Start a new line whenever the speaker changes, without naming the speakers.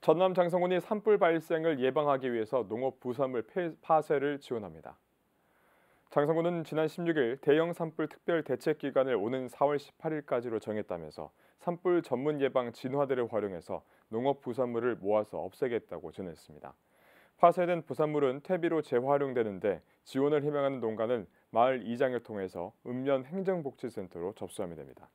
전남 장성군이 산불 발생을 예방하기 위해서 농업 부산물 파쇄를 지원합니다. 장성군은 지난 16일 대형 산불 특별 대책 기간을 오는 4월 18일까지로 정했다면서 산불 전문 예방 진화대를 활용해서 농업 부산물을 모아서 없애겠다고 전했습니다. 파쇄된 부산물은 퇴비로 재활용되는데 지원을 희망하는 농가는 마을 이장을 통해서 읍면 행정복지센터로 접수하면 됩니다.